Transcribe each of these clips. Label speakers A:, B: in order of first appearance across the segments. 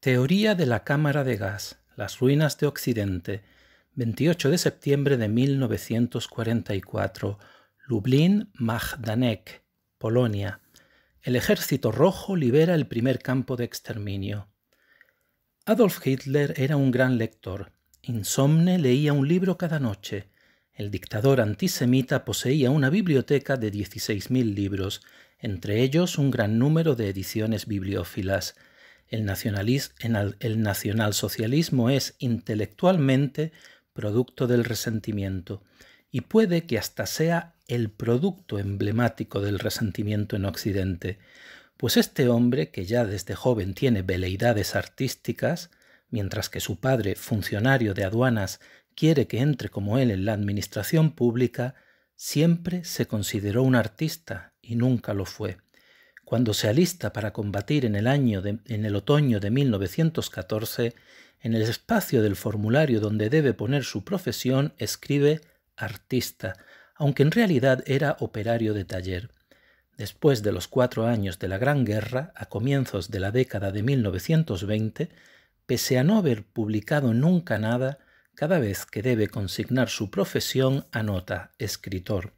A: Teoría de la cámara de gas, las ruinas de Occidente, 28 de septiembre de 1944, Lublin, Magdanek, Polonia. El ejército rojo libera el primer campo de exterminio. Adolf Hitler era un gran lector. Insomne leía un libro cada noche. El dictador antisemita poseía una biblioteca de 16.000 libros, entre ellos un gran número de ediciones bibliófilas. El, nacionalsocialismo es intelectualmente producto del resentimiento y puede que hasta sea el producto emblemático del resentimiento en Occidente, pues este hombre, que ya desde joven tiene veleidades artísticas, mientras que su padre, funcionario de aduanas, quiere que entre como él en la administración pública, siempre se consideró un artista y nunca lo fue. Cuando se alista para combatir en el, año en el otoño de 1914, en el espacio del formulario donde debe poner su profesión escribe artista, aunque en realidad era operario de taller. Después de los cuatro años de la Gran Guerra, a comienzos de la década de 1920, pese a no haber publicado nunca nada, cada vez que debe consignar su profesión anota escritor.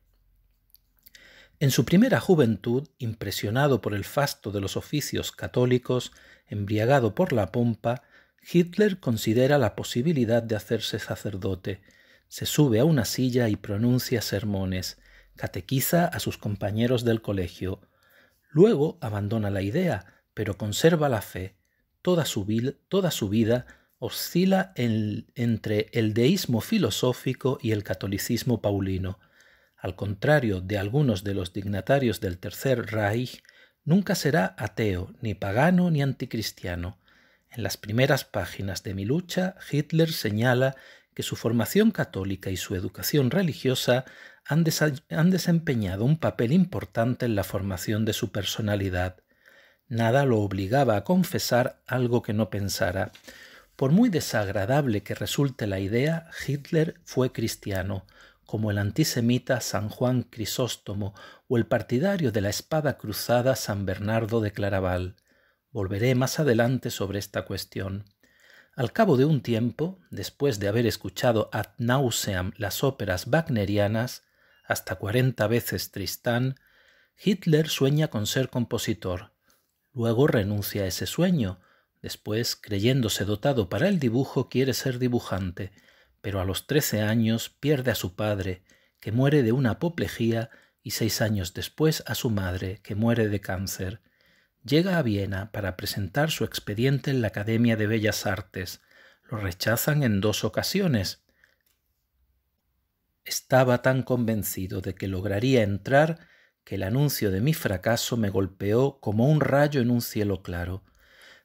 A: En su primera juventud, impresionado por el fasto de los oficios católicos, embriagado por la pompa, Hitler considera la posibilidad de hacerse sacerdote. Se sube a una silla y pronuncia sermones, catequiza a sus compañeros del colegio. Luego abandona la idea, pero conserva la fe. Toda su, toda su vida oscila entre el deísmo filosófico y el catolicismo paulino al contrario de algunos de los dignatarios del Tercer Reich, nunca será ateo, ni pagano, ni anticristiano. En las primeras páginas de Mi lucha, Hitler señala que su formación católica y su educación religiosa han, desempeñado un papel importante en la formación de su personalidad. Nada lo obligaba a confesar algo que no pensara. Por muy desagradable que resulte la idea, Hitler fue cristiano como el antisemita San Juan Crisóstomo o el partidario de la espada cruzada San Bernardo de Claraval. Volveré más adelante sobre esta cuestión. Al cabo de un tiempo, después de haber escuchado ad nauseam las óperas wagnerianas, hasta cuarenta veces Tristán, Hitler sueña con ser compositor. Luego renuncia a ese sueño. Después, creyéndose dotado para el dibujo, quiere ser dibujante pero a los trece años pierde a su padre, que muere de una apoplejía, y seis años después a su madre, que muere de cáncer. Llega a Viena para presentar su expediente en la Academia de Bellas Artes. Lo rechazan en dos ocasiones. Estaba tan convencido de que lograría entrar que el anuncio de mi fracaso me golpeó como un rayo en un cielo claro.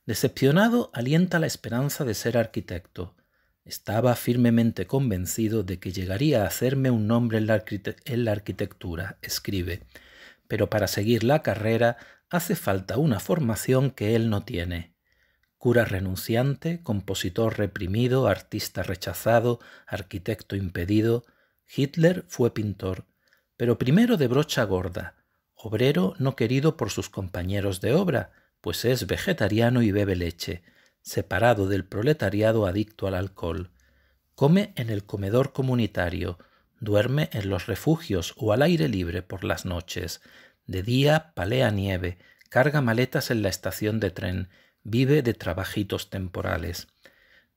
A: Decepcionado, alienta la esperanza de ser arquitecto. Estaba firmemente convencido de que llegaría a hacerme un nombre en la, arquitectura, escribe, pero para seguir la carrera hace falta una formación que él no tiene. Cura renunciante, compositor reprimido, artista rechazado, arquitecto impedido, Hitler fue pintor, pero primero de brocha gorda, obrero no querido por sus compañeros de obra, pues es vegetariano y bebe leche, separado del proletariado adicto al alcohol. Come en el comedor comunitario, duerme en los refugios o al aire libre por las noches, de día palea nieve, carga maletas en la estación de tren, vive de trabajitos temporales.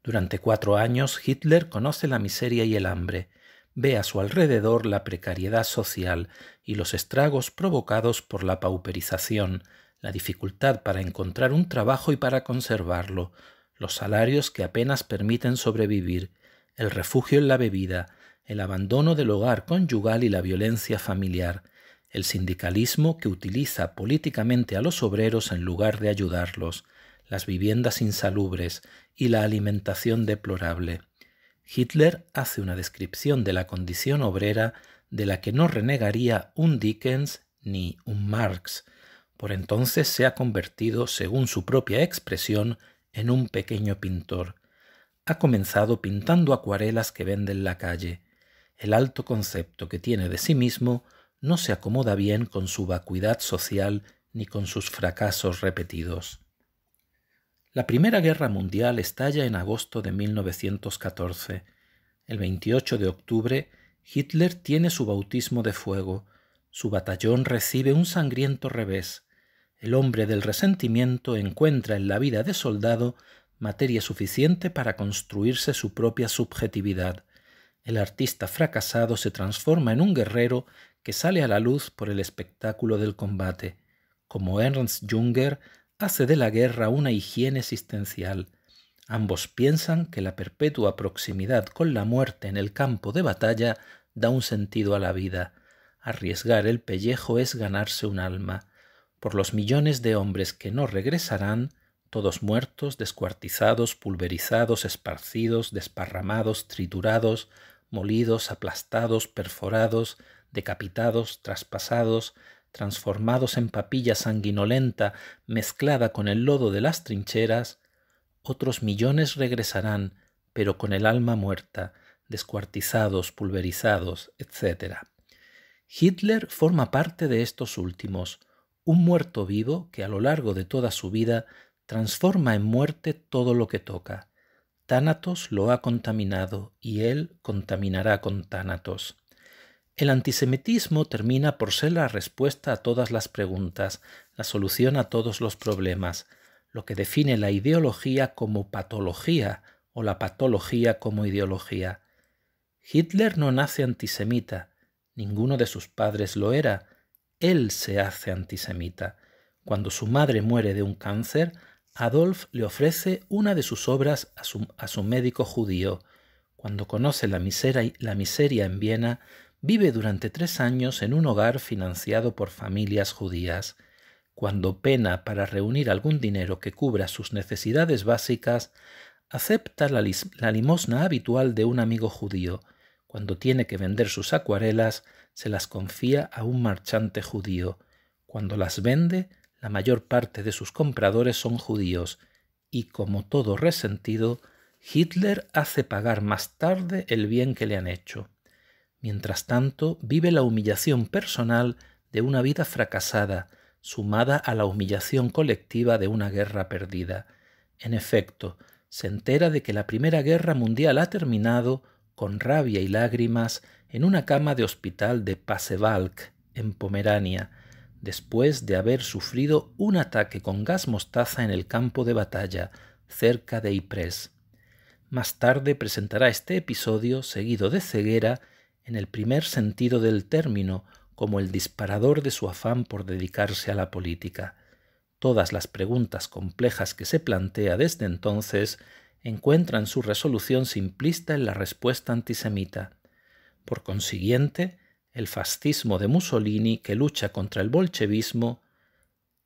A: Durante cuatro años Hitler conoce la miseria y el hambre, ve a su alrededor la precariedad social y los estragos provocados por la pauperización, la dificultad para encontrar un trabajo y para conservarlo, los salarios que apenas permiten sobrevivir, el refugio en la bebida, el abandono del hogar conyugal y la violencia familiar, el sindicalismo que utiliza políticamente a los obreros en lugar de ayudarlos, las viviendas insalubres y la alimentación deplorable. Hitler hace una descripción de la condición obrera de la que no renegaría un Dickens ni un Marx, por entonces se ha convertido, según su propia expresión, en un pequeño pintor. Ha comenzado pintando acuarelas que vende en la calle. El alto concepto que tiene de sí mismo no se acomoda bien con su vacuidad social ni con sus fracasos repetidos. La Primera Guerra Mundial estalla en agosto de 1914. El 28 de octubre, Hitler tiene su bautismo de fuego. Su batallón recibe un sangriento revés el hombre del resentimiento encuentra en la vida de soldado materia suficiente para construirse su propia subjetividad. El artista fracasado se transforma en un guerrero que sale a la luz por el espectáculo del combate. Como Ernst Junger, hace de la guerra una higiene existencial. Ambos piensan que la perpetua proximidad con la muerte en el campo de batalla da un sentido a la vida. Arriesgar el pellejo es ganarse un alma por los millones de hombres que no regresarán, todos muertos, descuartizados, pulverizados, esparcidos, desparramados, triturados, molidos, aplastados, perforados, decapitados, traspasados, transformados en papilla sanguinolenta mezclada con el lodo de las trincheras, otros millones regresarán, pero con el alma muerta, descuartizados, pulverizados, etc. Hitler forma parte de estos últimos, un muerto vivo que a lo largo de toda su vida transforma en muerte todo lo que toca. Tánatos lo ha contaminado y él contaminará con Tánatos. El antisemitismo termina por ser la respuesta a todas las preguntas, la solución a todos los problemas, lo que define la ideología como patología o la patología como ideología. Hitler no nace antisemita, ninguno de sus padres lo era, él se hace antisemita. Cuando su madre muere de un cáncer, Adolf le ofrece una de sus obras a su, su médico judío. Cuando conoce la miseria, en Viena, vive durante tres años en un hogar financiado por familias judías. Cuando pena para reunir algún dinero que cubra sus necesidades básicas, acepta la, limosna habitual de un amigo judío. Cuando tiene que vender sus acuarelas, se las confía a un marchante judío. Cuando las vende, la mayor parte de sus compradores son judíos, y como todo resentido, Hitler hace pagar más tarde el bien que le han hecho. Mientras tanto, vive la humillación personal de una vida fracasada, sumada a la humillación colectiva de una guerra perdida. En efecto, se entera de que la Primera Guerra Mundial ha terminado con rabia y lágrimas en una cama de hospital de Pasevalk, en Pomerania, después de haber sufrido un ataque con gas mostaza en el campo de batalla, cerca de Ypres. Más tarde presentará este episodio seguido de ceguera en el primer sentido del término, como el disparador de su afán por dedicarse a la política. Todas las preguntas complejas que se plantea desde entonces encuentran su resolución simplista en la respuesta antisemita. Por consiguiente, el fascismo de Mussolini que lucha contra el bolchevismo,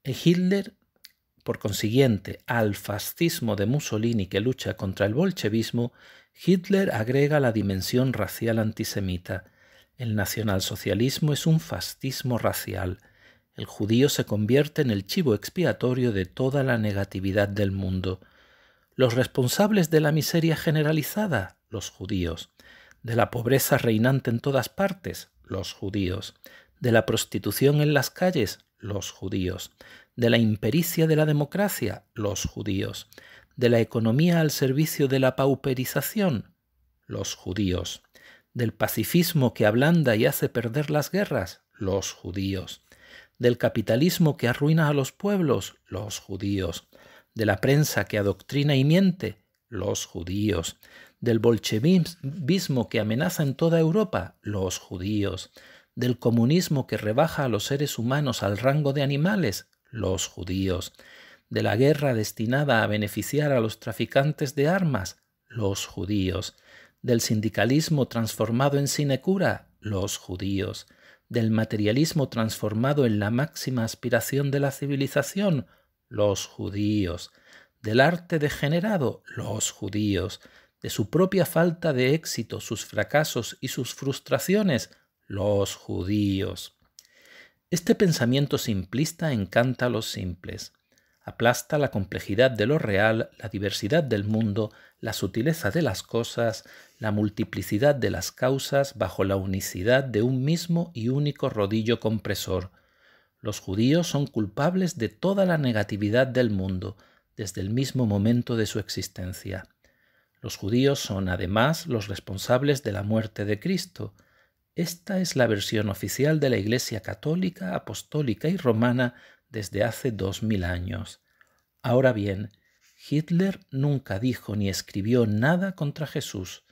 A: e Hitler, por consiguiente, al fascismo de Mussolini que lucha contra el bolchevismo, Hitler agrega la dimensión racial antisemita. El nacionalsocialismo es un fascismo racial. El judío se convierte en el chivo expiatorio de toda la negatividad del mundo los responsables de la miseria generalizada, los judíos, de la pobreza reinante en todas partes, los judíos, de la prostitución en las calles, los judíos, de la impericia de la democracia, los judíos, de la economía al servicio de la pauperización, los judíos, del pacifismo que ablanda y hace perder las guerras, los judíos, del capitalismo que arruina a los pueblos, los judíos, de la prensa que adoctrina y miente, los judíos, del bolchevismo que amenaza en toda Europa, los judíos, del comunismo que rebaja a los seres humanos al rango de animales, los judíos, de la guerra destinada a beneficiar a los traficantes de armas, los judíos, del sindicalismo transformado en sinecura, los judíos, del materialismo transformado en la máxima aspiración de la civilización, los judíos, del arte degenerado, los judíos, de su propia falta de éxito, sus fracasos y sus frustraciones, los judíos. Este pensamiento simplista encanta a los simples, aplasta la complejidad de lo real, la diversidad del mundo, la sutileza de las cosas, la multiplicidad de las causas bajo la unicidad de un mismo y único rodillo compresor, los judíos son culpables de toda la negatividad del mundo desde el mismo momento de su existencia. Los judíos son además los responsables de la muerte de Cristo. Esta es la versión oficial de la Iglesia católica, apostólica y romana desde hace dos mil años. Ahora bien, Hitler nunca dijo ni escribió nada contra Jesús.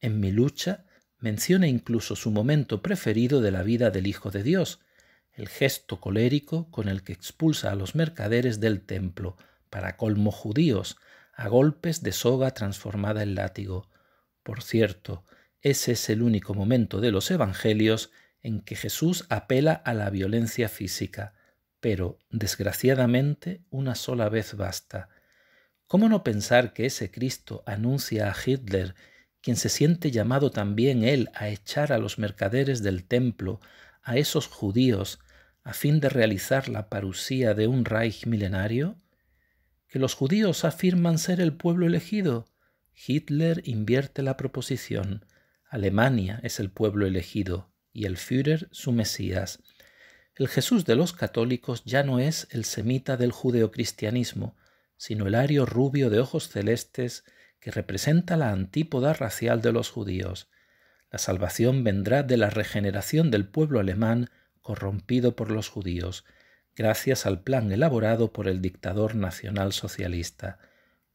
A: En mi lucha menciona incluso su momento preferido de la vida del Hijo de Dios, el gesto colérico con el que expulsa a los mercaderes del templo, para colmo judíos, a golpes de soga transformada en látigo. Por cierto, ese es el único momento de los Evangelios en que Jesús apela a la violencia física, pero, desgraciadamente, una sola vez basta. ¿Cómo no pensar que ese Cristo anuncia a Hitler, quien se siente llamado también él a echar a los mercaderes del templo, a esos judíos, a fin de realizar la parusía de un Reich milenario? Que los judíos afirman ser el pueblo elegido. Hitler invierte la proposición. Alemania es el pueblo elegido y el Führer su Mesías. El Jesús de los católicos ya no es el semita del judeocristianismo, sino el ario rubio de ojos celestes que representa la antípoda racial de los judíos. La salvación vendrá de la regeneración del pueblo alemán corrompido por los judíos, gracias al plan elaborado por el dictador nacionalsocialista.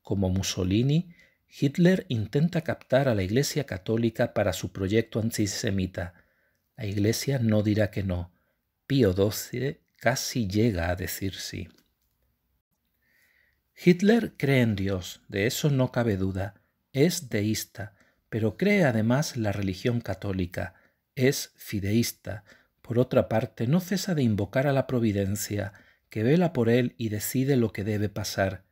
A: Como Mussolini, Hitler intenta captar a la Iglesia católica para su proyecto antisemita. La Iglesia no dirá que no. Pío XII casi llega a decir sí. Hitler cree en Dios, de eso no cabe duda. Es deísta, pero cree además la religión católica. Es fideísta, por otra parte, no cesa de invocar a la providencia, que vela por él y decide lo que debe pasar.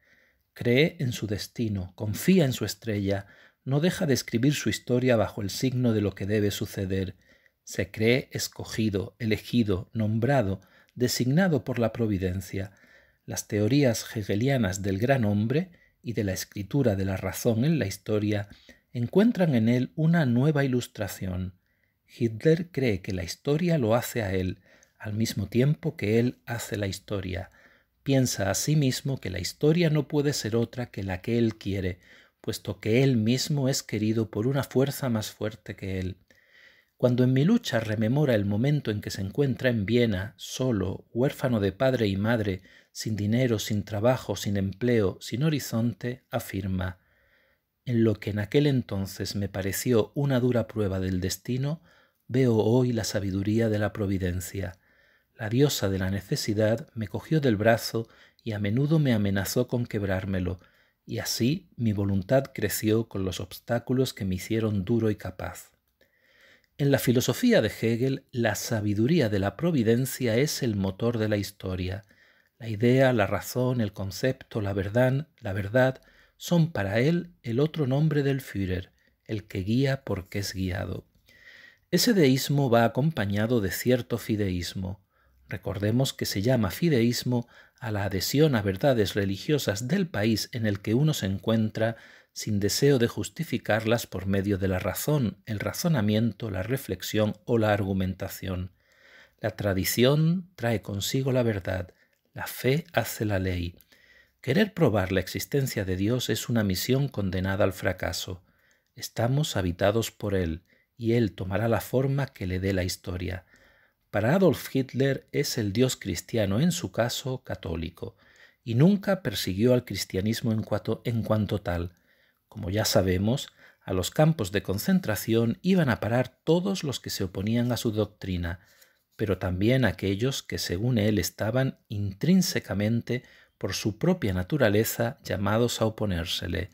A: Cree en su destino, confía en su estrella, no deja de escribir su historia bajo el signo de lo que debe suceder. Se cree escogido, elegido, nombrado, designado por la providencia. Las teorías hegelianas del gran hombre y de la escritura de la razón en la historia encuentran en él una nueva ilustración. Hitler cree que la historia lo hace a él, al mismo tiempo que él hace la historia. Piensa a sí mismo que la historia no puede ser otra que la que él quiere, puesto que él mismo es querido por una fuerza más fuerte que él. Cuando en mi lucha rememora el momento en que se encuentra en Viena, solo, huérfano de padre y madre, sin dinero, sin trabajo, sin empleo, sin horizonte, afirma En lo que en aquel entonces me pareció una dura prueba del destino, veo hoy la sabiduría de la providencia. La diosa de la necesidad me cogió del brazo y a menudo me amenazó con quebrármelo, y así mi voluntad creció con los obstáculos que me hicieron duro y capaz. En la filosofía de Hegel, la sabiduría de la providencia es el motor de la historia. La idea, la razón, el concepto, la verdad, la verdad, son para él el otro nombre del Führer, el que guía porque es guiado. Ese deísmo va acompañado de cierto fideísmo. Recordemos que se llama fideísmo a la adhesión a verdades religiosas del país en el que uno se encuentra sin deseo de justificarlas por medio de la razón, el razonamiento, la reflexión o la argumentación. La tradición trae consigo la verdad, la fe hace la ley. Querer probar la existencia de Dios es una misión condenada al fracaso. Estamos habitados por Él, y él tomará la forma que le dé la historia. Para Adolf Hitler es el dios cristiano, en su caso católico, y nunca persiguió al cristianismo en cuanto, en cuanto tal. Como ya sabemos, a los campos de concentración iban a parar todos los que se oponían a su doctrina, pero también aquellos que según él estaban intrínsecamente por su propia naturaleza llamados a oponérsele,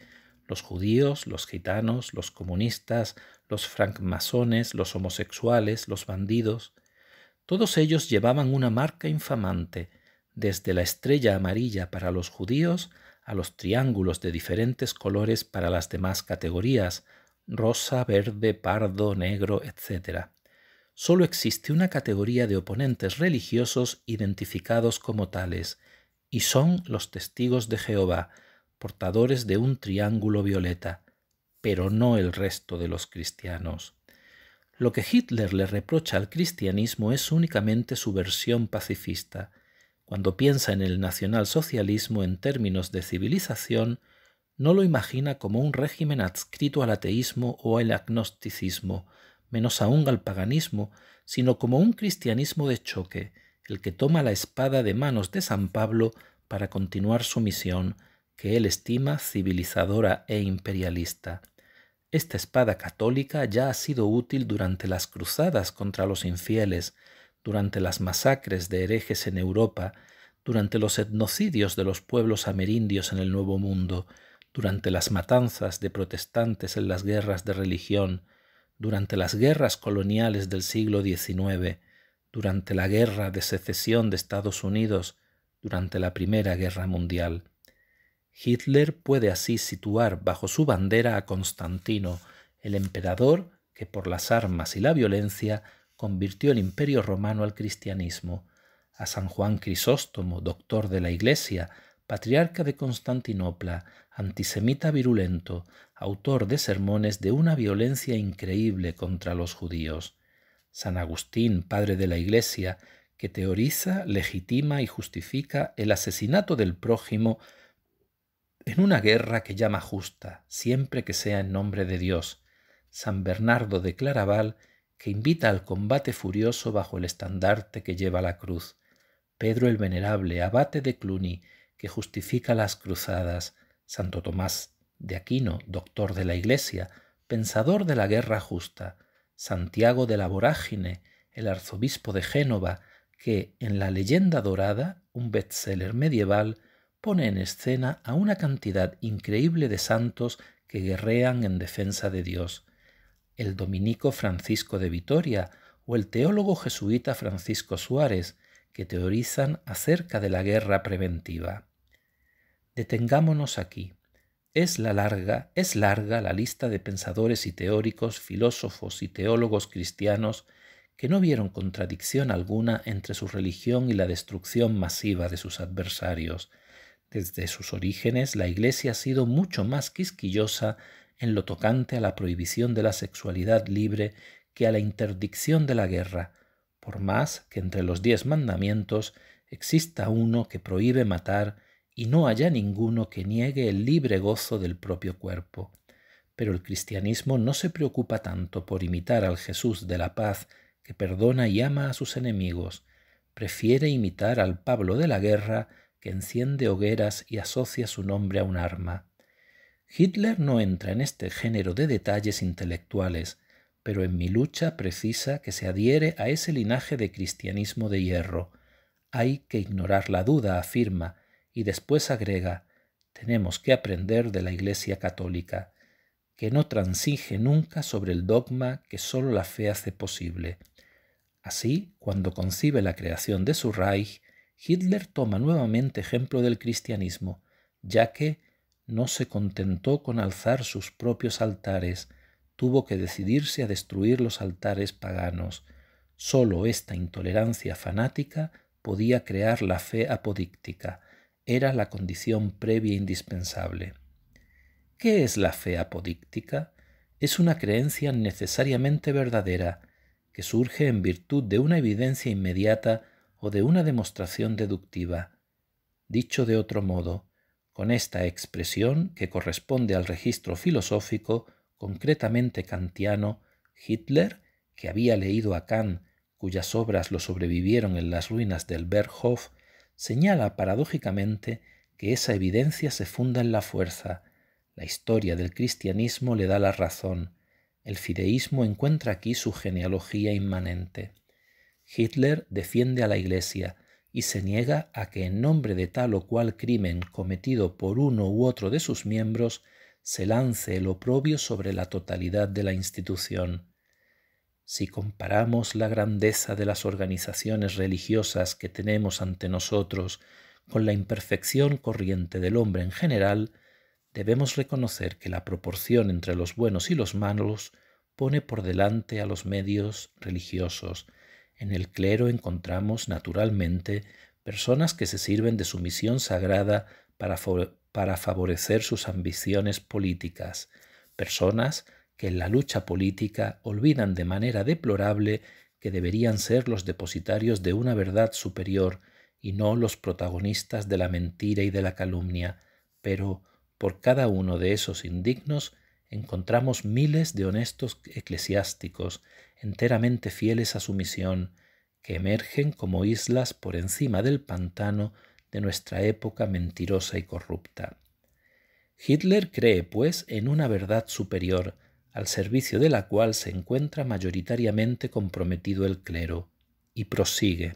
A: los judíos, los gitanos, los comunistas, los francmasones, los homosexuales, los bandidos, todos ellos llevaban una marca infamante, desde la estrella amarilla para los judíos a los triángulos de diferentes colores para las demás categorías, rosa, verde, pardo, negro, etc. Solo existe una categoría de oponentes religiosos identificados como tales, y son los testigos de Jehová, portadores de un triángulo violeta, pero no el resto de los cristianos. Lo que Hitler le reprocha al cristianismo es únicamente su versión pacifista, cuando piensa en el nacionalsocialismo en términos de civilización, no lo imagina como un régimen adscrito al ateísmo o al agnosticismo, menos aún al paganismo, sino como un cristianismo de choque, el que toma la espada de manos de San Pablo para continuar su misión, que él estima civilizadora e imperialista. Esta espada católica ya ha sido útil durante las cruzadas contra los infieles, durante las masacres de herejes en Europa, durante los etnocidios de los pueblos amerindios en el Nuevo Mundo, durante las matanzas de protestantes en las guerras de religión, durante las guerras coloniales del siglo XIX, durante la guerra de secesión de Estados Unidos, durante la Primera Guerra Mundial. Hitler puede así situar bajo su bandera a Constantino, el emperador que por las armas y la violencia convirtió el imperio romano al cristianismo, a San Juan Crisóstomo, doctor de la Iglesia, patriarca de Constantinopla, antisemita virulento, autor de sermones de una violencia increíble contra los judíos, San Agustín, padre de la Iglesia, que teoriza, legitima y justifica el asesinato del prójimo en una guerra que llama justa, siempre que sea en nombre de Dios, San Bernardo de Claraval, que invita al combate furioso bajo el estandarte que lleva la cruz, Pedro el Venerable, abate de Cluny, que justifica las cruzadas, Santo Tomás de Aquino, doctor de la Iglesia, pensador de la guerra justa, Santiago de la Vorágine, el arzobispo de Génova, que en La leyenda dorada, un bestseller medieval, pone en escena a una cantidad increíble de santos que guerrean en defensa de Dios. El dominico Francisco de Vitoria o el teólogo jesuita Francisco Suárez, que teorizan acerca de la guerra preventiva. Detengámonos aquí. Es la larga, es larga la lista de pensadores y teóricos, filósofos y teólogos cristianos que no vieron contradicción alguna entre su religión y la destrucción masiva de sus adversarios, desde sus orígenes, la Iglesia ha sido mucho más quisquillosa en lo tocante a la prohibición de la sexualidad libre que a la interdicción de la guerra, por más que entre los diez mandamientos exista uno que prohíbe matar y no haya ninguno que niegue el libre gozo del propio cuerpo. Pero el cristianismo no se preocupa tanto por imitar al Jesús de la paz que perdona y ama a sus enemigos, prefiere imitar al Pablo de la guerra que enciende hogueras y asocia su nombre a un arma. Hitler no entra en este género de detalles intelectuales, pero en mi lucha precisa que se adhiere a ese linaje de cristianismo de hierro. Hay que ignorar la duda, afirma, y después agrega tenemos que aprender de la Iglesia católica, que no transige nunca sobre el dogma que sólo la fe hace posible. Así, cuando concibe la creación de su Reich, Hitler toma nuevamente ejemplo del cristianismo, ya que no se contentó con alzar sus propios altares, tuvo que decidirse a destruir los altares paganos. Sólo esta intolerancia fanática podía crear la fe apodíctica, era la condición previa indispensable. ¿Qué es la fe apodíctica? Es una creencia necesariamente verdadera, que surge en virtud de una evidencia inmediata o de una demostración deductiva. Dicho de otro modo, con esta expresión que corresponde al registro filosófico, concretamente kantiano, Hitler, que había leído a Kant, cuyas obras lo sobrevivieron en las ruinas del Berghof, señala paradójicamente que esa evidencia se funda en la fuerza. La historia del cristianismo le da la razón. El fideísmo encuentra aquí su genealogía inmanente. Hitler defiende a la Iglesia y se niega a que en nombre de tal o cual crimen cometido por uno u otro de sus miembros se lance el oprobio sobre la totalidad de la institución. Si comparamos la grandeza de las organizaciones religiosas que tenemos ante nosotros con la imperfección corriente del hombre en general, debemos reconocer que la proporción entre los buenos y los malos pone por delante a los medios religiosos, en el clero encontramos, naturalmente, personas que se sirven de su misión sagrada para, favorecer sus ambiciones políticas, personas que en la lucha política olvidan de manera deplorable que deberían ser los depositarios de una verdad superior y no los protagonistas de la mentira y de la calumnia, pero por cada uno de esos indignos encontramos miles de honestos eclesiásticos, enteramente fieles a su misión, que emergen como islas por encima del pantano de nuestra época mentirosa y corrupta. Hitler cree, pues, en una verdad superior, al servicio de la cual se encuentra mayoritariamente comprometido el clero, y prosigue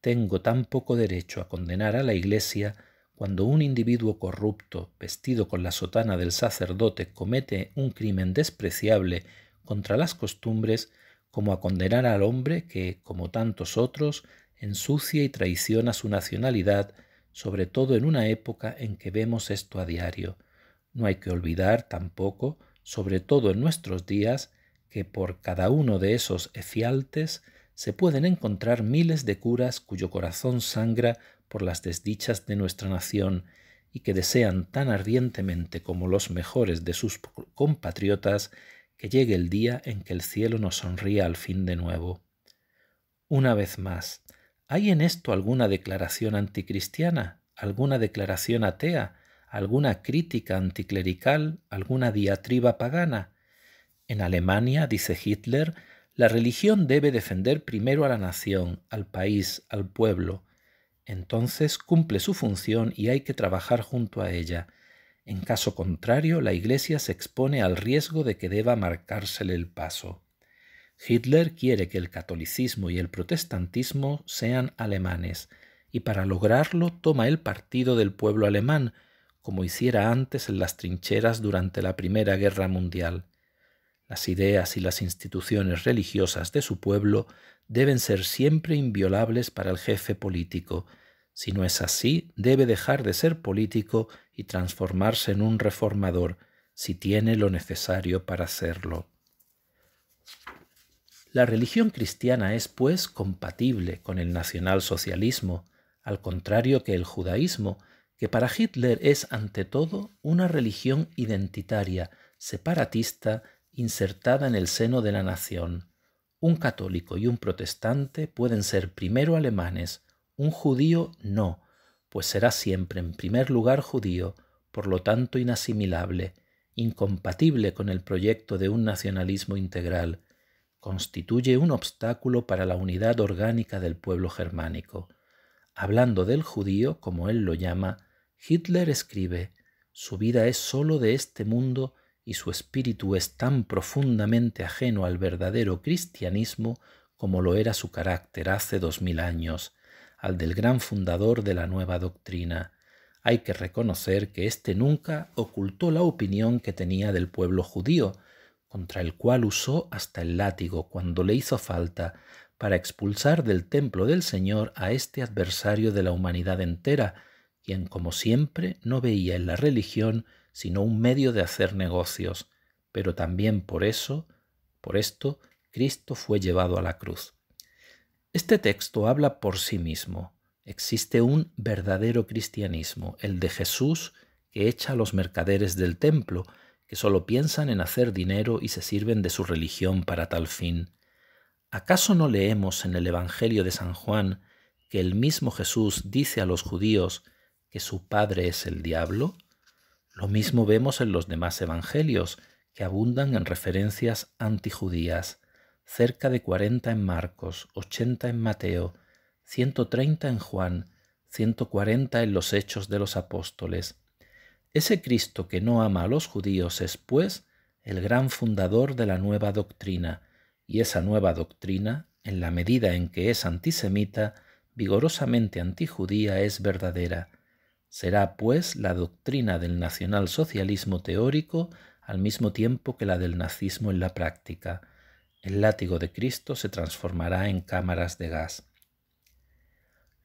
A: Tengo tan poco derecho a condenar a la Iglesia cuando un individuo corrupto, vestido con la sotana del sacerdote, comete un crimen despreciable contra las costumbres como a condenar al hombre que, como tantos otros, ensucia y traiciona su nacionalidad, sobre todo en una época en que vemos esto a diario. No hay que olvidar tampoco, sobre todo en nuestros días, que por cada uno de esos efialtes se pueden encontrar miles de curas cuyo corazón sangra por las desdichas de nuestra nación y que desean tan ardientemente como los mejores de sus compatriotas que llegue el día en que el cielo nos sonría al fin de nuevo. Una vez más, ¿hay en esto alguna declaración anticristiana, alguna declaración atea, alguna crítica anticlerical, alguna diatriba pagana? En Alemania, dice Hitler, la religión debe defender primero a la nación, al país, al pueblo. Entonces cumple su función y hay que trabajar junto a ella, en caso contrario, la Iglesia se expone al riesgo de que deba marcársele el paso. Hitler quiere que el catolicismo y el protestantismo sean alemanes, y para lograrlo toma el partido del pueblo alemán, como hiciera antes en las trincheras durante la Primera Guerra Mundial. Las ideas y las instituciones religiosas de su pueblo deben ser siempre inviolables para el jefe político. Si no es así, debe dejar de ser político y transformarse en un reformador si tiene lo necesario para hacerlo. La religión cristiana es, pues, compatible con el nacionalsocialismo, al contrario que el judaísmo, que para Hitler es ante todo una religión identitaria, separatista, insertada en el seno de la nación. Un católico y un protestante pueden ser primero alemanes, un judío no, pues será siempre en primer lugar judío, por lo tanto inasimilable, incompatible con el proyecto de un nacionalismo integral, constituye un obstáculo para la unidad orgánica del pueblo germánico. Hablando del judío, como él lo llama, Hitler escribe Su vida es sólo de este mundo y su espíritu es tan profundamente ajeno al verdadero cristianismo como lo era su carácter hace dos mil años al del gran fundador de la nueva doctrina. Hay que reconocer que éste nunca ocultó la opinión que tenía del pueblo judío, contra el cual usó hasta el látigo cuando le hizo falta, para expulsar del templo del Señor a este adversario de la humanidad entera, quien como siempre no veía en la religión sino un medio de hacer negocios, pero también por eso, por esto, Cristo fue llevado a la cruz. Este texto habla por sí mismo. Existe un verdadero cristianismo, el de Jesús que echa a los mercaderes del templo, que solo piensan en hacer dinero y se sirven de su religión para tal fin. ¿Acaso no leemos en el Evangelio de San Juan que el mismo Jesús dice a los judíos que su padre es el diablo? Lo mismo vemos en los demás evangelios, que abundan en referencias antijudías cerca de 40 en Marcos, 80 en Mateo, 130 en Juan, 140 en los Hechos de los Apóstoles. Ese Cristo que no ama a los judíos es, pues, el gran fundador de la nueva doctrina, y esa nueva doctrina, en la medida en que es antisemita, vigorosamente antijudía, es verdadera. Será, pues, la doctrina del nacionalsocialismo teórico al mismo tiempo que la del nazismo en la práctica. El látigo de Cristo se transformará en cámaras de gas.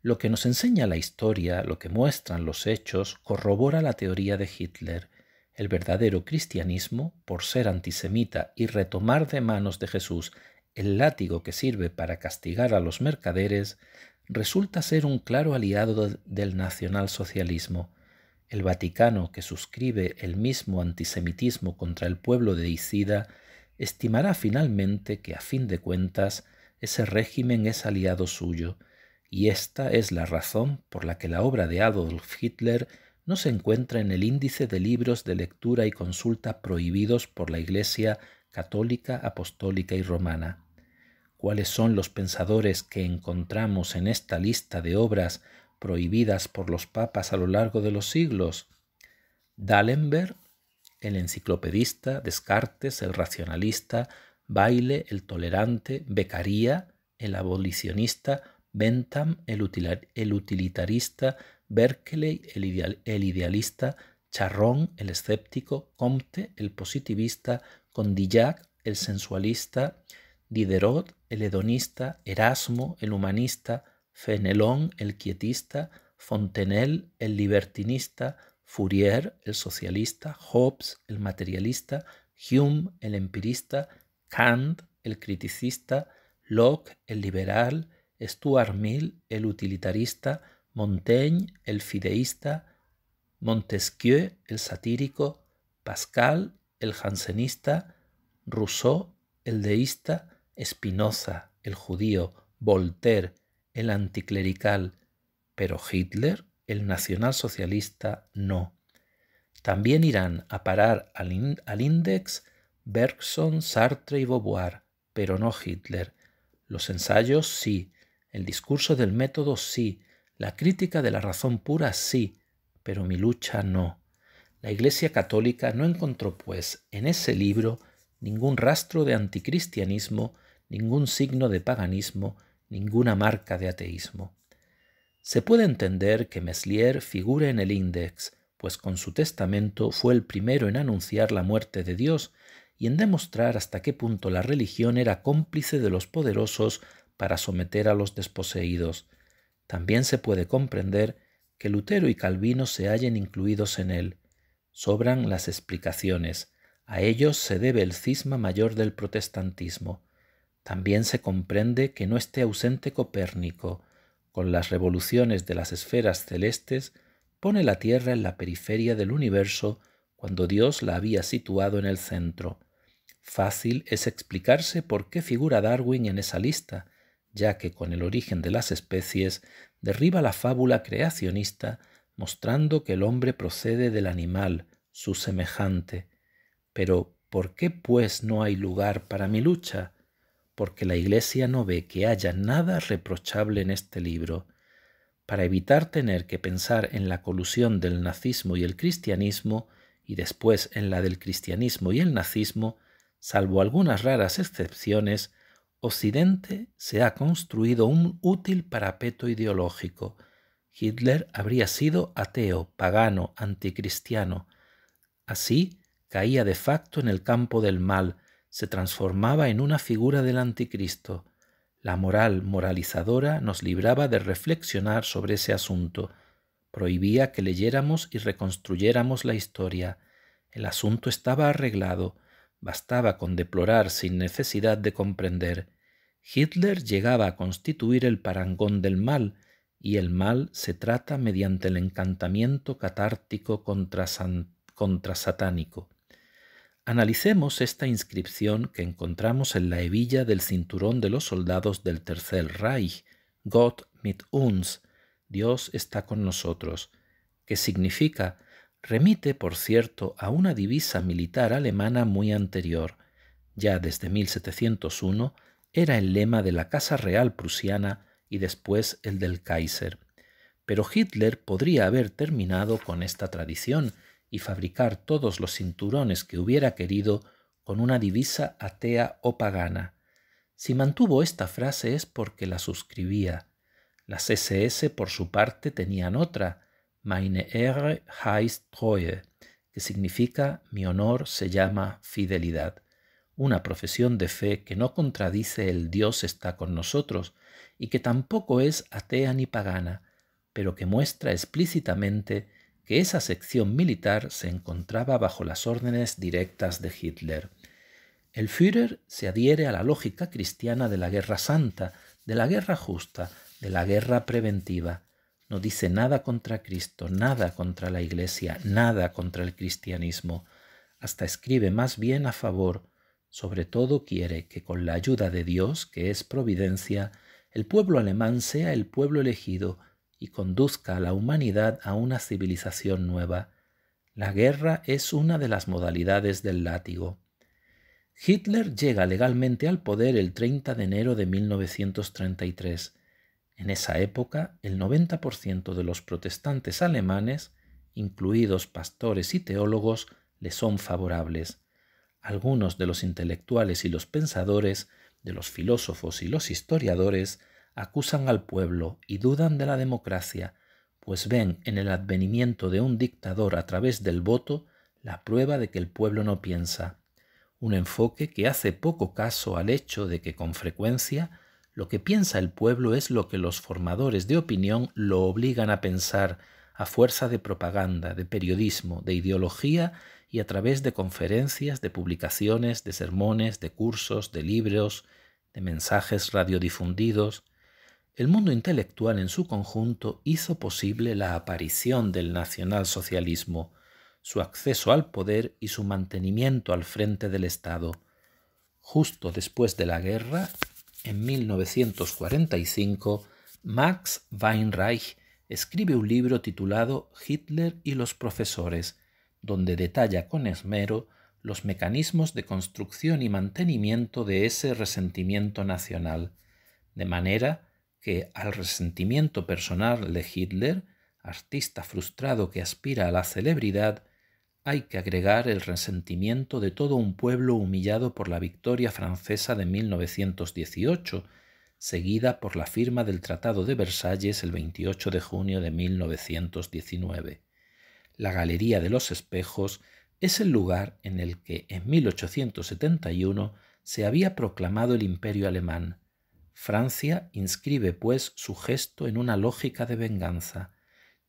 A: Lo que nos enseña la historia, lo que muestran los hechos, corrobora la teoría de Hitler. El verdadero cristianismo, por ser antisemita y retomar de manos de Jesús el látigo que sirve para castigar a los mercaderes, resulta ser un claro aliado del nacionalsocialismo. El Vaticano, que suscribe el mismo antisemitismo contra el pueblo de Isida, estimará finalmente que a fin de cuentas ese régimen es aliado suyo, y esta es la razón por la que la obra de Adolf Hitler no se encuentra en el índice de libros de lectura y consulta prohibidos por la Iglesia católica, apostólica y romana. ¿Cuáles son los pensadores que encontramos en esta lista de obras prohibidas por los papas a lo largo de los siglos? D'Alembert, el enciclopedista, Descartes, el racionalista, Baile, el tolerante, Becaría, el abolicionista, Bentham, el, utilitarista, Berkeley, el, el idealista, Charrón, el escéptico, Comte, el positivista, Condillac, el sensualista, Diderot, el hedonista, Erasmo, el humanista, Fenelón, el quietista, Fontenelle, el libertinista, Fourier, el socialista, Hobbes, el materialista, Hume, el empirista, Kant, el criticista, Locke, el liberal, Stuart Mill, el utilitarista, Montaigne, el fideísta, Montesquieu, el satírico, Pascal, el jansenista, Rousseau, el deísta, Spinoza, el judío, Voltaire, el anticlerical, pero Hitler, el nacionalsocialista no. También irán a parar al, Index Bergson, Sartre y Beauvoir, pero no Hitler. Los ensayos sí, el discurso del método sí, la crítica de la razón pura sí, pero mi lucha no. La Iglesia Católica no encontró, pues, en ese libro ningún rastro de anticristianismo, ningún signo de paganismo, ninguna marca de ateísmo. Se puede entender que Meslier figure en el Index, pues con su testamento fue el primero en anunciar la muerte de Dios y en demostrar hasta qué punto la religión era cómplice de los poderosos para someter a los desposeídos. También se puede comprender que Lutero y Calvino se hallen incluidos en él. Sobran las explicaciones. A ellos se debe el cisma mayor del protestantismo. También se comprende que no esté ausente Copérnico, con las revoluciones de las esferas celestes, pone la Tierra en la periferia del universo cuando Dios la había situado en el centro. Fácil es explicarse por qué figura Darwin en esa lista, ya que con el origen de las especies derriba la fábula creacionista mostrando que el hombre procede del animal, su semejante. Pero, ¿por qué pues no hay lugar para mi lucha? porque la Iglesia no ve que haya nada reprochable en este libro, para evitar tener que pensar en la colusión del nazismo y el cristianismo, y después en la del cristianismo y el nazismo, salvo algunas raras excepciones, Occidente se ha construido un útil parapeto ideológico. Hitler habría sido ateo, pagano, anticristiano. Así caía de facto en el campo del mal, se transformaba en una figura del anticristo. La moral moralizadora nos libraba de reflexionar sobre ese asunto, prohibía que leyéramos y reconstruyéramos la historia. El asunto estaba arreglado, bastaba con deplorar sin necesidad de comprender. Hitler llegaba a constituir el parangón del mal, y el mal se trata mediante el encantamiento catártico contra, contra satánico. Analicemos esta inscripción que encontramos en la hebilla del cinturón de los soldados del Tercer Reich, Gott mit uns, Dios está con nosotros, que significa, remite, por cierto, a una divisa militar alemana muy anterior. Ya desde 1701 era el lema de la Casa Real prusiana y después el del Kaiser. Pero Hitler podría haber terminado con esta tradición y fabricar todos los cinturones que hubiera querido con una divisa atea o pagana. Si mantuvo esta frase es porque la suscribía. Las SS por su parte tenían otra, Meine Ehre heißt Treue, que significa mi honor se llama fidelidad, una profesión de fe que no contradice el Dios está con nosotros y que tampoco es atea ni pagana, pero que muestra explícitamente que esa sección militar se encontraba bajo las órdenes directas de Hitler. El Führer se adhiere a la lógica cristiana de la guerra santa, de la guerra justa, de la guerra preventiva. No dice nada contra Cristo, nada contra la Iglesia, nada contra el cristianismo. Hasta escribe más bien a favor. Sobre todo quiere que con la ayuda de Dios, que es providencia, el pueblo alemán sea el pueblo elegido conduzca a la humanidad a una civilización nueva. La guerra es una de las modalidades del látigo. Hitler llega legalmente al poder el 30 de enero de 1933. En esa época, el 90% de los protestantes alemanes, incluidos pastores y teólogos, le son favorables. Algunos de los intelectuales y los pensadores, de los filósofos y los historiadores, acusan al pueblo y dudan de la democracia, pues ven en el advenimiento de un dictador a través del voto la prueba de que el pueblo no piensa, un enfoque que hace poco caso al hecho de que con frecuencia lo que piensa el pueblo es lo que los formadores de opinión lo obligan a pensar a fuerza de propaganda, de periodismo, de ideología y a través de conferencias, de publicaciones, de sermones, de cursos, de libros, de mensajes radiodifundidos, el mundo intelectual en su conjunto hizo posible la aparición del nacionalsocialismo, su acceso al poder y su mantenimiento al frente del Estado. Justo después de la guerra, en 1945, Max Weinreich escribe un libro titulado Hitler y los profesores, donde detalla con esmero los mecanismos de construcción y mantenimiento de ese resentimiento nacional, de manera que al resentimiento personal de Hitler, artista frustrado que aspira a la celebridad, hay que agregar el resentimiento de todo un pueblo humillado por la victoria francesa de 1918, seguida por la firma del Tratado de Versalles el 28 de junio de 1919. La Galería de los Espejos es el lugar en el que en 1871 se había proclamado el Imperio Alemán, Francia inscribe, pues, su gesto en una lógica de venganza.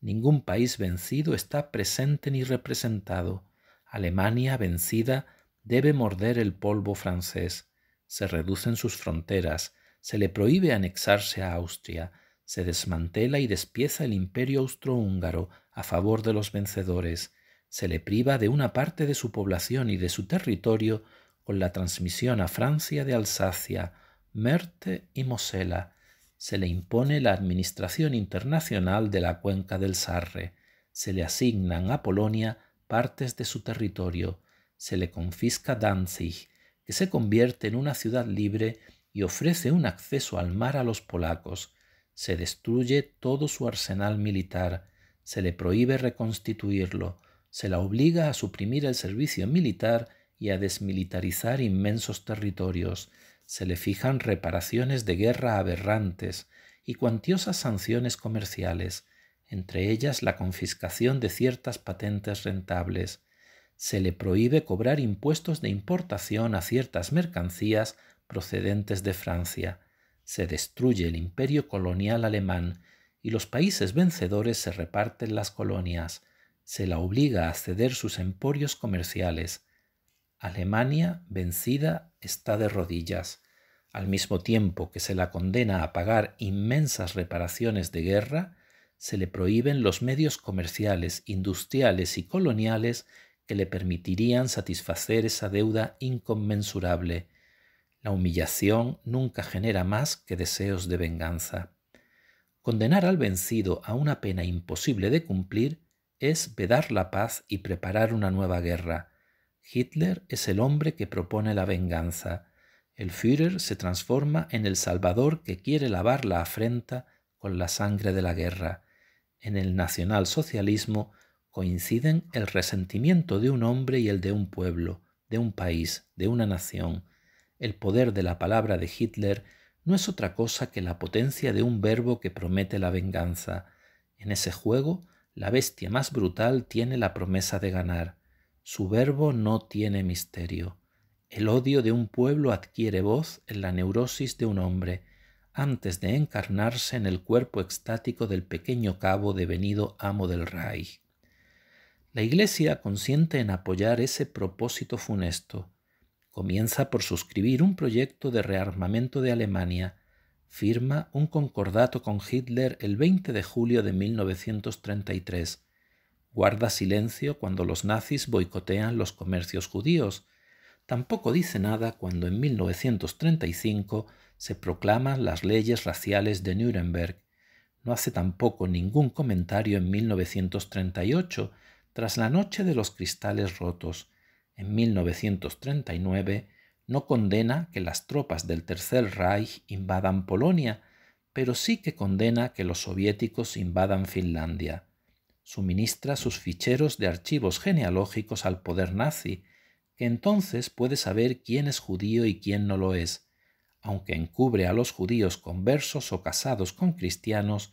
A: Ningún país vencido está presente ni representado. Alemania vencida debe morder el polvo francés. Se reducen sus fronteras, se le prohíbe anexarse a Austria, se desmantela y despieza el imperio austrohúngaro a favor de los vencedores, se le priva de una parte de su población y de su territorio con la transmisión a Francia de Alsacia, Merte y Mosela, se le impone la administración internacional de la cuenca del Sarre, se le asignan a Polonia partes de su territorio, se le confisca Danzig, que se convierte en una ciudad libre y ofrece un acceso al mar a los polacos, se destruye todo su arsenal militar, se le prohíbe reconstituirlo, se la obliga a suprimir el servicio militar y a desmilitarizar inmensos territorios, se le fijan reparaciones de guerra aberrantes y cuantiosas sanciones comerciales, entre ellas la confiscación de ciertas patentes rentables. Se le prohíbe cobrar impuestos de importación a ciertas mercancías procedentes de Francia. Se destruye el imperio colonial alemán y los países vencedores se reparten las colonias. Se la obliga a ceder sus emporios comerciales Alemania, vencida, está de rodillas. Al mismo tiempo que se la condena a pagar inmensas reparaciones de guerra, se le prohíben los medios comerciales, industriales y coloniales que le permitirían satisfacer esa deuda inconmensurable. La humillación nunca genera más que deseos de venganza. Condenar al vencido a una pena imposible de cumplir es vedar la paz y preparar una nueva guerra. Hitler es el hombre que propone la venganza. El Führer se transforma en el Salvador que quiere lavar la afrenta con la sangre de la guerra. En el nacionalsocialismo coinciden el resentimiento de un hombre y el de un pueblo, de un país, de una nación. El poder de la palabra de Hitler no es otra cosa que la potencia de un verbo que promete la venganza. En ese juego, la bestia más brutal tiene la promesa de ganar. Su verbo no tiene misterio. El odio de un pueblo adquiere voz en la neurosis de un hombre, antes de encarnarse en el cuerpo extático del pequeño cabo devenido amo del rey. La Iglesia consiente en apoyar ese propósito funesto. Comienza por suscribir un proyecto de rearmamento de Alemania, firma un concordato con Hitler el 20 de julio de 1933, guarda silencio cuando los nazis boicotean los comercios judíos. Tampoco dice nada cuando en 1935 se proclaman las leyes raciales de Nuremberg. No hace tampoco ningún comentario en 1938, tras la noche de los cristales rotos. En 1939 no condena que las tropas del Tercer Reich invadan Polonia, pero sí que condena que los soviéticos invadan Finlandia suministra sus ficheros de archivos genealógicos al poder nazi, que entonces puede saber quién es judío y quién no lo es, aunque encubre a los judíos conversos o casados con cristianos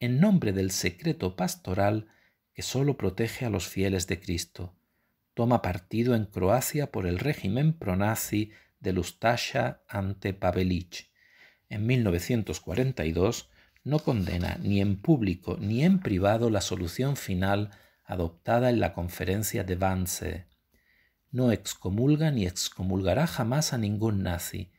A: en nombre del secreto pastoral que sólo protege a los fieles de Cristo. Toma partido en Croacia por el régimen pronazi de Lustasha ante Pavelic. En 1942 no condena ni en público ni en privado la solución final adoptada en la conferencia de Wannsee. No excomulga ni excomulgará jamás a ningún nazi,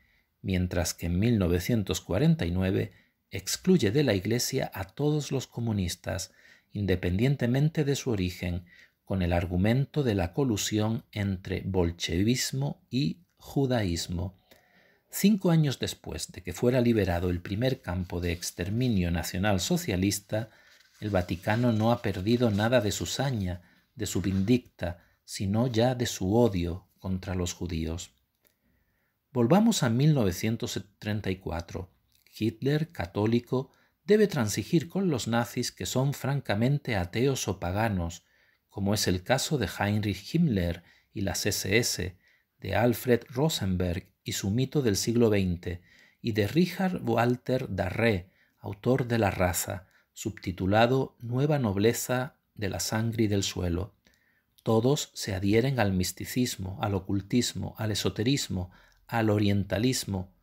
A: mientras que en 1949 excluye de la Iglesia a todos los comunistas, independientemente de su origen, con el argumento de la colusión entre bolchevismo y judaísmo Cinco años después de que fuera liberado el primer campo de exterminio nacional socialista, el Vaticano no ha perdido nada de su saña, de su vindicta, sino ya de su odio contra los judíos. Volvamos a 1934. Hitler, católico, debe transigir con los nazis que son francamente ateos o paganos, como es el caso de Heinrich Himmler y las SS, de Alfred Rosenberg y su mito del siglo XX, y de Richard Walter Darre, autor de La raza, subtitulado Nueva nobleza de la sangre y del suelo. Todos se adhieren al misticismo, al ocultismo, al esoterismo, al orientalismo,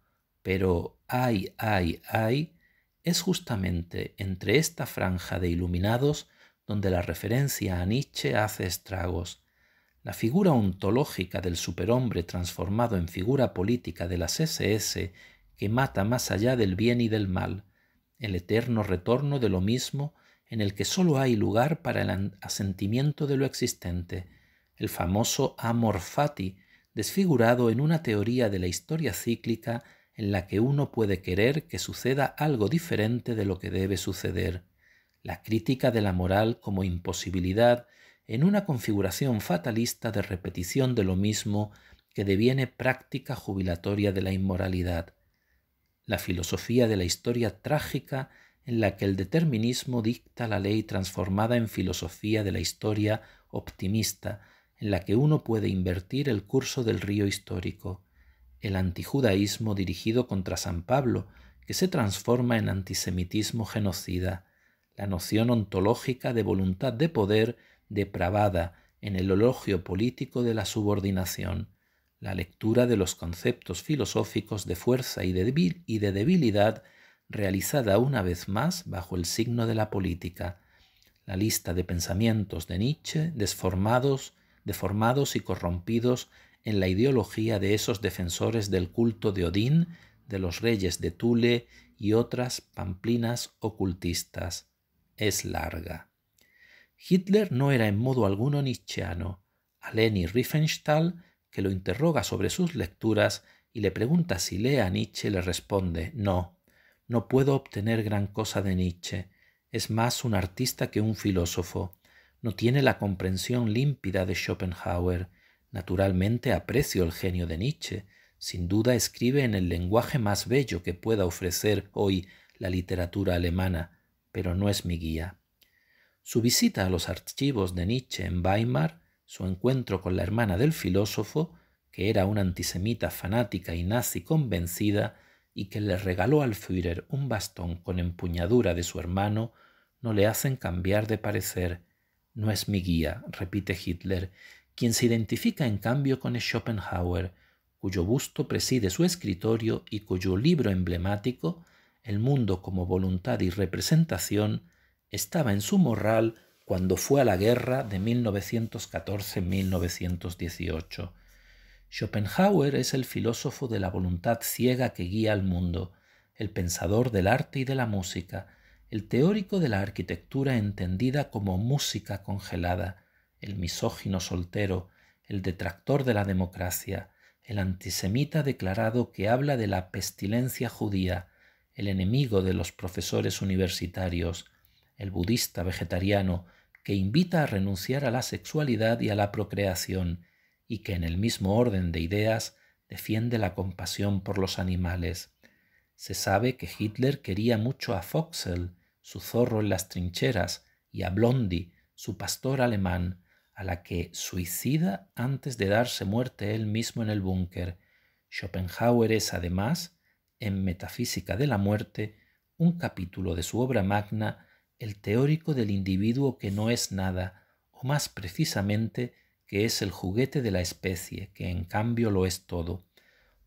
A: pero ay, ay, ay, es justamente entre esta franja de iluminados donde la referencia a Nietzsche hace estragos. La figura ontológica del superhombre transformado en figura política de las SS que mata más allá del bien y del mal, el eterno retorno de lo mismo en el que sólo hay lugar para el asentimiento de lo existente, el famoso amor fati, desfigurado en una teoría de la historia cíclica en la que uno puede querer que suceda algo diferente de lo que debe suceder, la crítica de la moral como imposibilidad en una configuración fatalista de repetición de lo mismo que deviene práctica jubilatoria de la inmoralidad, la filosofía de la historia trágica en la que el determinismo dicta la ley transformada en filosofía de la historia optimista, en la que uno puede invertir el curso del río histórico, el antijudaísmo dirigido contra San Pablo, que se transforma en antisemitismo genocida, la noción ontológica de voluntad de poder depravada en el elogio político de la subordinación, la lectura de los conceptos filosóficos de fuerza y de, debilidad realizada una vez más bajo el signo de la política, la lista de pensamientos de Nietzsche desformados, deformados y corrompidos en la ideología de esos defensores del culto de Odín, de los reyes de Tule y otras pamplinas ocultistas. Es larga. Hitler no era en modo alguno nietzscheano. A Leni Riefenstahl, que lo interroga sobre sus lecturas y le pregunta si lee a Nietzsche, le responde No, no puedo obtener gran cosa de Nietzsche. Es más un artista que un filósofo. No tiene la comprensión límpida de Schopenhauer. Naturalmente aprecio el genio de Nietzsche. Sin duda escribe en el lenguaje más bello que pueda ofrecer hoy la literatura alemana, pero no es mi guía. Su visita a los archivos de Nietzsche en Weimar, su encuentro con la hermana del filósofo, que era una antisemita fanática y nazi convencida, y que le regaló al Führer un bastón con empuñadura de su hermano, no le hacen cambiar de parecer. No es mi guía, repite Hitler, quien se identifica en cambio con Schopenhauer, cuyo busto preside su escritorio y cuyo libro emblemático, El mundo como voluntad y representación, estaba en su morral cuando fue a la guerra de 1914-1918. Schopenhauer es el filósofo de la voluntad ciega que guía al mundo, el pensador del arte y de la música, el teórico de la arquitectura entendida como música congelada, el misógino soltero, el detractor de la democracia, el antisemita declarado que habla de la pestilencia judía, el enemigo de los profesores universitarios, el budista vegetariano, que invita a renunciar a la sexualidad y a la procreación, y que en el mismo orden de ideas defiende la compasión por los animales. Se sabe que Hitler quería mucho a Foxel, su zorro en las trincheras, y a Blondi su pastor alemán, a la que suicida antes de darse muerte él mismo en el búnker. Schopenhauer es, además, en Metafísica de la Muerte, un capítulo de su obra magna el teórico del individuo que no es nada, o más precisamente, que es el juguete de la especie, que en cambio lo es todo.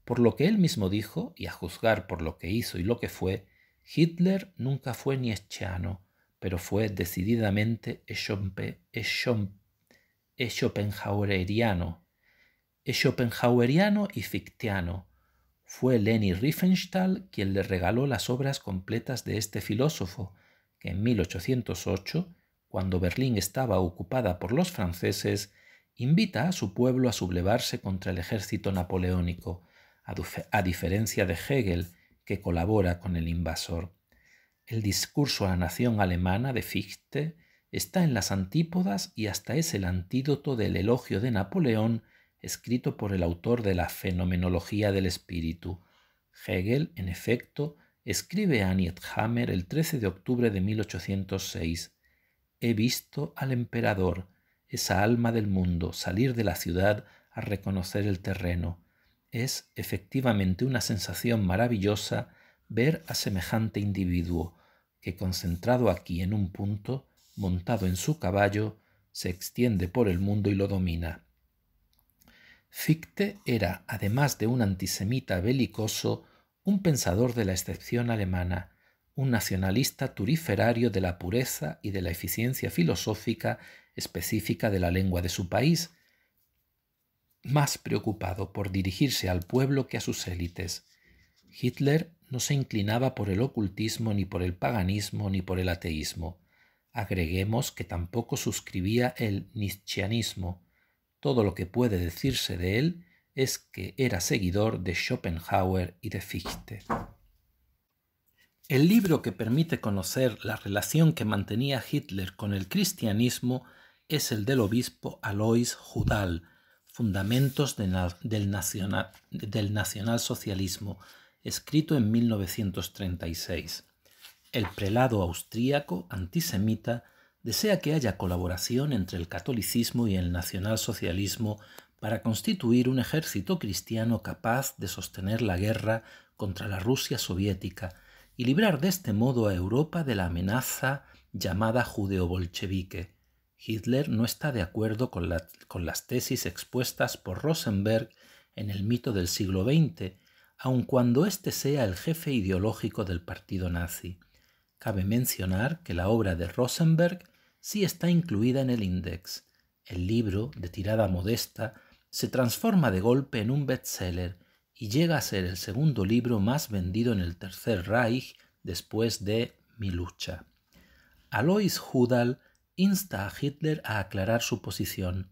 A: Por lo que él mismo dijo, y a juzgar por lo que hizo y lo que fue, Hitler nunca fue nietzscheano, pero fue decididamente schopenhaueriano. Eschopenhaueriano y fictiano. Fue Leni Riefenstahl quien le regaló las obras completas de este filósofo, en 1808, cuando Berlín estaba ocupada por los franceses, invita a su pueblo a sublevarse contra el ejército napoleónico, a, diferencia de Hegel, que colabora con el invasor. El discurso a la nación alemana de Fichte está en las antípodas y hasta es el antídoto del elogio de Napoleón escrito por el autor de la Fenomenología del Espíritu. Hegel, en efecto, Escribe Aniet Hammer el 13 de octubre de 1806. He visto al emperador, esa alma del mundo, salir de la ciudad a reconocer el terreno. Es efectivamente una sensación maravillosa ver a semejante individuo, que concentrado aquí en un punto, montado en su caballo, se extiende por el mundo y lo domina. Fichte era, además de un antisemita belicoso, un pensador de la excepción alemana, un nacionalista turiferario de la pureza y de la eficiencia filosófica específica de la lengua de su país, más preocupado por dirigirse al pueblo que a sus élites. Hitler no se inclinaba por el ocultismo, ni por el paganismo, ni por el ateísmo. Agreguemos que tampoco suscribía el nietzscheanismo. Todo lo que puede decirse de él es que era seguidor de Schopenhauer y de Fichte. El libro que permite conocer la relación que mantenía Hitler con el cristianismo es el del obispo Alois Judal, Fundamentos del, nacional Nacionalsocialismo, escrito en 1936. El prelado austríaco antisemita desea que haya colaboración entre el catolicismo y el nacionalsocialismo para constituir un ejército cristiano capaz de sostener la guerra contra la Rusia soviética y librar de este modo a Europa de la amenaza llamada judeo-bolchevique. Hitler no está de acuerdo con, las tesis expuestas por Rosenberg en el mito del siglo XX, aun cuando éste sea el jefe ideológico del partido nazi. Cabe mencionar que la obra de Rosenberg sí está incluida en el Index. El libro, de tirada modesta, se transforma de golpe en un bestseller y llega a ser el segundo libro más vendido en el Tercer Reich después de Mi lucha. Alois Hudal insta a Hitler a aclarar su posición.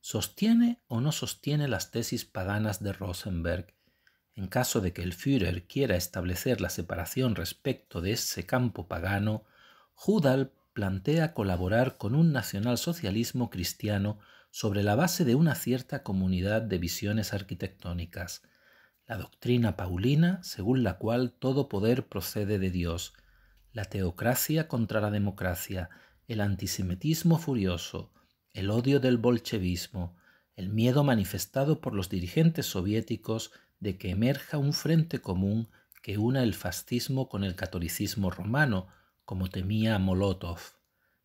A: ¿Sostiene o no sostiene las tesis paganas de Rosenberg? En caso de que el Führer quiera establecer la separación respecto de ese campo pagano, Hudal plantea colaborar con un nacionalsocialismo cristiano sobre la base de una cierta comunidad de visiones arquitectónicas, la doctrina paulina según la cual todo poder procede de Dios, la teocracia contra la democracia, el antisemitismo furioso, el odio del bolchevismo, el miedo manifestado por los dirigentes soviéticos de que emerja un frente común que una el fascismo con el catolicismo romano, como temía Molotov.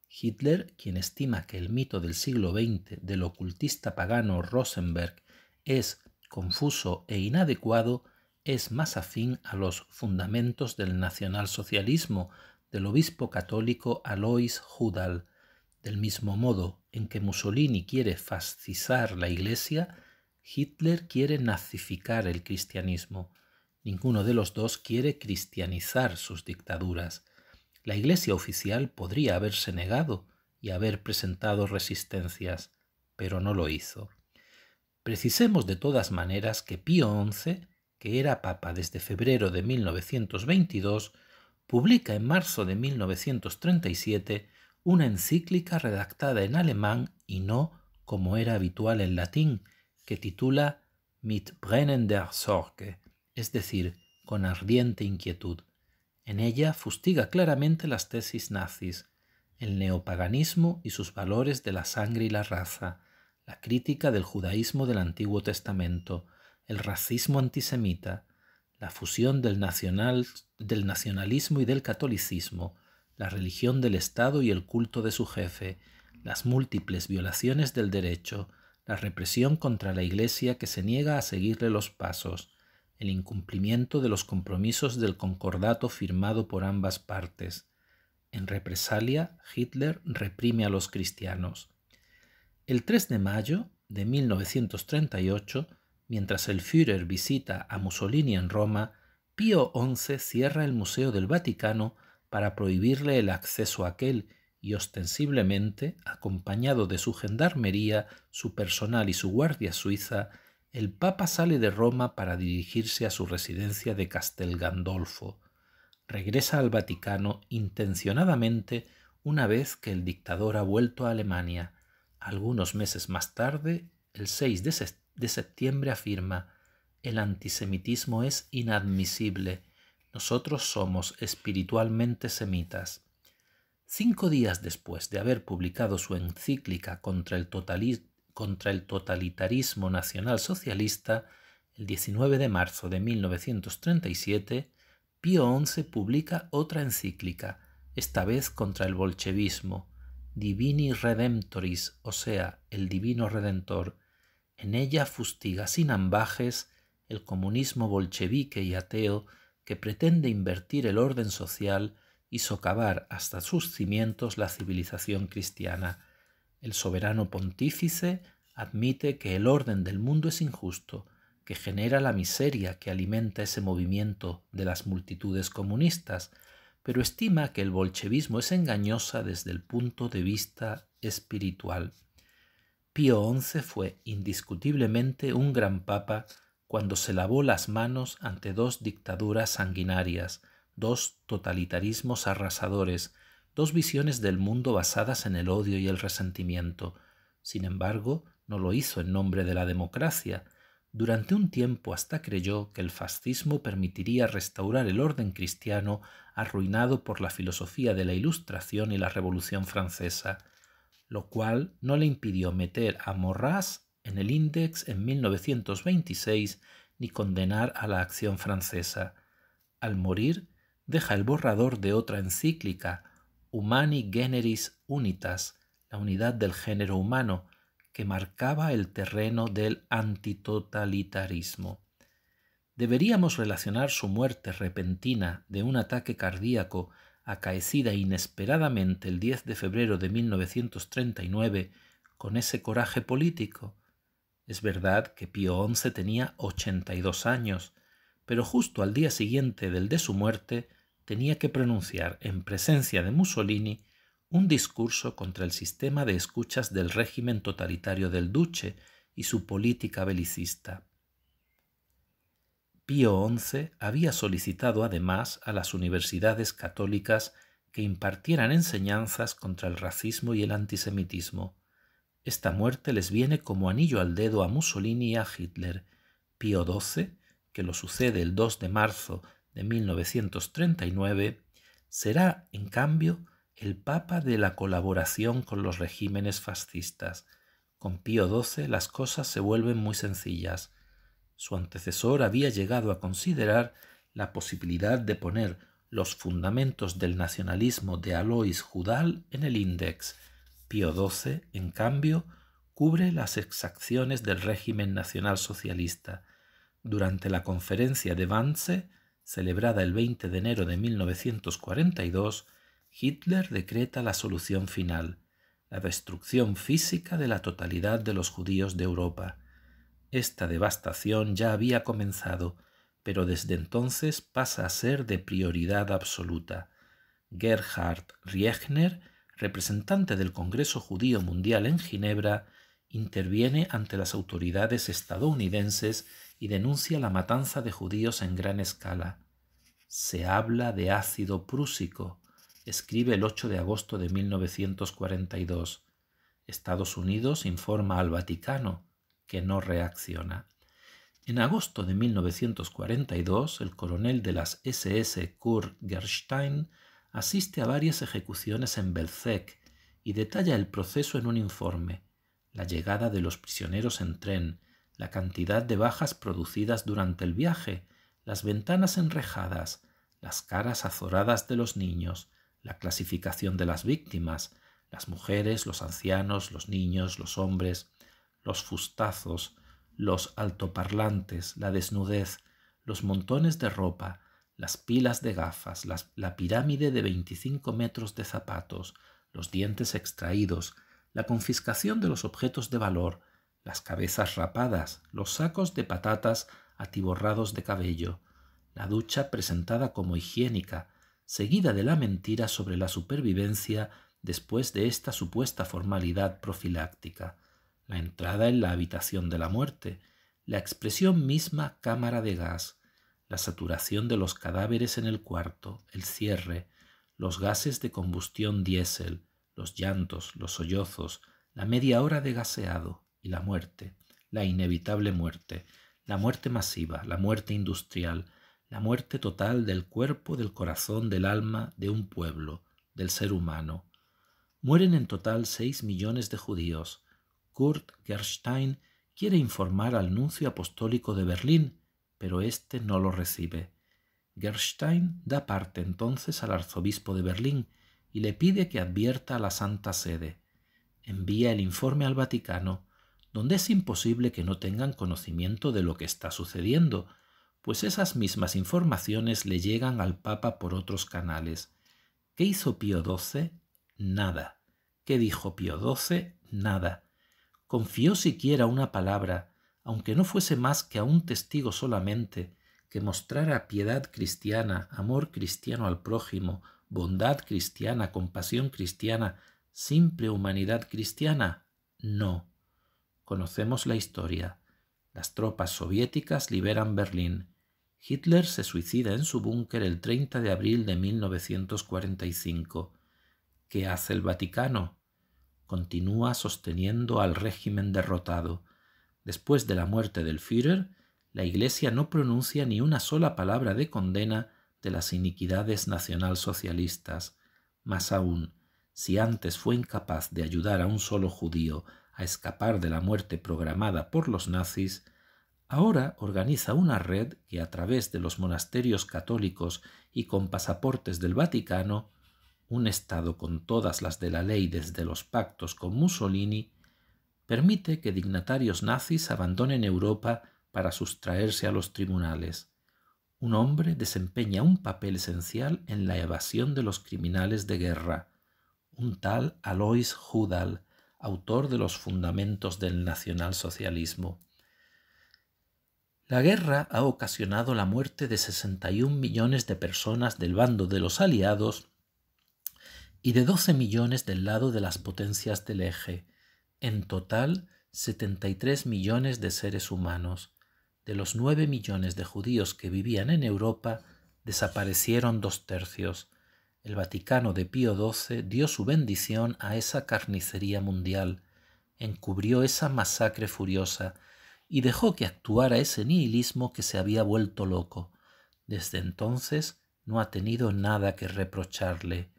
A: Hitler, quien estima que el mito del siglo XX del ocultista pagano Rosenberg es confuso e inadecuado, es más afín a los fundamentos del nacionalsocialismo del obispo católico Alois Hudal. Del mismo modo en que Mussolini quiere fascizar la Iglesia, Hitler quiere nazificar el cristianismo. Ninguno de los dos quiere cristianizar sus dictaduras. La Iglesia oficial podría haberse negado y haber presentado resistencias, pero no lo hizo. Precisemos de todas maneras que Pío XI, que era papa desde febrero de 1922, publica en marzo de 1937 una encíclica redactada en alemán y no, como era habitual en latín, que titula Mit brennender Sorge, es decir, con ardiente inquietud, en ella fustiga claramente las tesis nazis, el neopaganismo y sus valores de la sangre y la raza, la crítica del judaísmo del Antiguo Testamento, el racismo antisemita, la fusión del, del nacionalismo y del catolicismo, la religión del Estado y el culto de su jefe, las múltiples violaciones del derecho, la represión contra la Iglesia que se niega a seguirle los pasos, el incumplimiento de los compromisos del concordato firmado por ambas partes. En represalia, Hitler reprime a los cristianos. El 3 de mayo de 1938, mientras el Führer visita a Mussolini en Roma, Pío XI cierra el Museo del Vaticano para prohibirle el acceso a aquel y ostensiblemente, acompañado de su gendarmería, su personal y su guardia suiza, el Papa sale de Roma para dirigirse a su residencia de Castel Gandolfo. Regresa al Vaticano intencionadamente una vez que el dictador ha vuelto a Alemania. Algunos meses más tarde, el 6 de septiembre, afirma, el antisemitismo es inadmisible. Nosotros somos espiritualmente semitas. Cinco días después de haber publicado su encíclica contra el totalismo, contra el totalitarismo nacionalsocialista, el 19 de marzo de 1937, Pío XI publica otra encíclica, esta vez contra el bolchevismo, Divini Redemptoris, o sea, el Divino Redentor. En ella fustiga sin ambajes el comunismo bolchevique y ateo que pretende invertir el orden social y socavar hasta sus cimientos la civilización cristiana. El soberano pontífice admite que el orden del mundo es injusto, que genera la miseria que alimenta ese movimiento de las multitudes comunistas, pero estima que el bolchevismo es engañosa desde el punto de vista espiritual. Pío XI fue indiscutiblemente un gran papa cuando se lavó las manos ante dos dictaduras sanguinarias, dos totalitarismos arrasadores, dos visiones del mundo basadas en el odio y el resentimiento. Sin embargo, no lo hizo en nombre de la democracia. Durante un tiempo hasta creyó que el fascismo permitiría restaurar el orden cristiano arruinado por la filosofía de la Ilustración y la Revolución Francesa, lo cual no le impidió meter a Morras en el Index en 1926 ni condenar a la acción francesa. Al morir, deja el borrador de otra encíclica, Humani Generis Unitas, la unidad del género humano, que marcaba el terreno del antitotalitarismo. Deberíamos relacionar su muerte repentina de un ataque cardíaco acaecida inesperadamente el 10 de febrero de 1939 con ese coraje político. Es verdad que Pío XI tenía 82 años, pero justo al día siguiente del de su muerte tenía que pronunciar en presencia de Mussolini un discurso contra el sistema de escuchas del régimen totalitario del duce y su política belicista. Pío XI había solicitado además a las universidades católicas que impartieran enseñanzas contra el racismo y el antisemitismo. Esta muerte les viene como anillo al dedo a Mussolini y a Hitler. Pío XII, que lo sucede el 2 de marzo de 1939, será, en cambio, el Papa de la colaboración con los regímenes fascistas. Con Pío XII las cosas se vuelven muy sencillas. Su antecesor había llegado a considerar la posibilidad de poner los fundamentos del nacionalismo de Alois Judal en el Index. Pío XII, en cambio, cubre las exacciones del régimen nacionalsocialista. Durante la conferencia de Wannsee, celebrada el 20 de enero de 1942, Hitler decreta la solución final, la destrucción física de la totalidad de los judíos de Europa. Esta devastación ya había comenzado, pero desde entonces pasa a ser de prioridad absoluta. Gerhard Riechner, representante del Congreso Judío Mundial en Ginebra, interviene ante las autoridades estadounidenses y denuncia la matanza de judíos en gran escala. Se habla de ácido prúsico, escribe el 8 de agosto de 1942. Estados Unidos informa al Vaticano que no reacciona. En agosto de 1942, el coronel de las SS Kurt Gerstein asiste a varias ejecuciones en Belzec y detalla el proceso en un informe, la llegada de los prisioneros en tren, la cantidad de bajas producidas durante el viaje, las ventanas enrejadas, las caras azoradas de los niños, la clasificación de las víctimas, las mujeres, los ancianos, los niños, los hombres, los fustazos, los altoparlantes, la desnudez, los montones de ropa, las pilas de gafas, la pirámide de 25 metros de zapatos, los dientes extraídos, la confiscación de los objetos de valor, las cabezas rapadas, los sacos de patatas atiborrados de cabello, la ducha presentada como higiénica, seguida de la mentira sobre la supervivencia después de esta supuesta formalidad profiláctica, la entrada en la habitación de la muerte, la expresión misma cámara de gas, la saturación de los cadáveres en el cuarto, el cierre, los gases de combustión diésel, los llantos, los sollozos, la media hora de gaseado, la muerte, la inevitable muerte, la muerte masiva, la muerte industrial, la muerte total del cuerpo, del corazón, del alma, de un pueblo, del ser humano. Mueren en total seis millones de judíos. Kurt Gerstein quiere informar al nuncio apostólico de Berlín, pero éste no lo recibe. Gerstein da parte entonces al arzobispo de Berlín y le pide que advierta a la Santa Sede. Envía el informe al Vaticano donde es imposible que no tengan conocimiento de lo que está sucediendo, pues esas mismas informaciones le llegan al Papa por otros canales. ¿Qué hizo Pío XII? Nada. ¿Qué dijo Pío XII? Nada. Confió siquiera una palabra, aunque no fuese más que a un testigo solamente, que mostrara piedad cristiana, amor cristiano al prójimo, bondad cristiana, compasión cristiana, simple humanidad cristiana. No. Conocemos la historia. Las tropas soviéticas liberan Berlín. Hitler se suicida en su búnker el 30 de abril de 1945. ¿Qué hace el Vaticano? Continúa sosteniendo al régimen derrotado. Después de la muerte del Führer, la Iglesia no pronuncia ni una sola palabra de condena de las iniquidades nacionalsocialistas. Más aún, si antes fue incapaz de ayudar a un solo judío a escapar de la muerte programada por los nazis, ahora organiza una red que a través de los monasterios católicos y con pasaportes del Vaticano, un Estado con todas las de la ley desde los pactos con Mussolini, permite que dignatarios nazis abandonen Europa para sustraerse a los tribunales. Un hombre desempeña un papel esencial en la evasión de los criminales de guerra, un tal Alois Hudal, autor de los fundamentos del nacionalsocialismo. La guerra ha ocasionado la muerte de 61 millones de personas del bando de los aliados y de 12 millones del lado de las potencias del eje. En total, 73 millones de seres humanos. De los 9 millones de judíos que vivían en Europa, desaparecieron dos tercios el Vaticano de Pío XII dio su bendición a esa carnicería mundial, encubrió esa masacre furiosa y dejó que actuara ese nihilismo que se había vuelto loco. Desde entonces no ha tenido nada que reprocharle.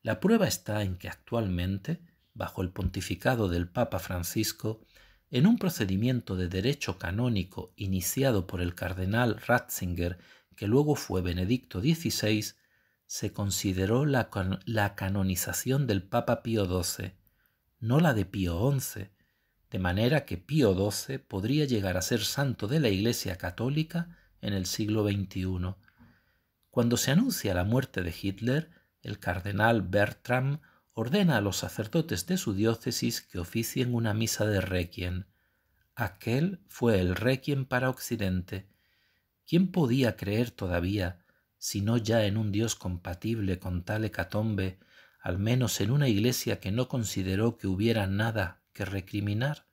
A: La prueba está en que actualmente, bajo el pontificado del Papa Francisco, en un procedimiento de derecho canónico iniciado por el cardenal Ratzinger, que luego fue Benedicto XVI, se consideró la, canonización del Papa Pío XII, no la de Pío XI, de manera que Pío XII podría llegar a ser santo de la Iglesia católica en el siglo XXI. Cuando se anuncia la muerte de Hitler, el cardenal Bertram ordena a los sacerdotes de su diócesis que oficien una misa de requiem. Aquel fue el requiem para Occidente. ¿Quién podía creer todavía sino ya en un Dios compatible con tal hecatombe, al menos en una iglesia que no consideró que hubiera nada que recriminar.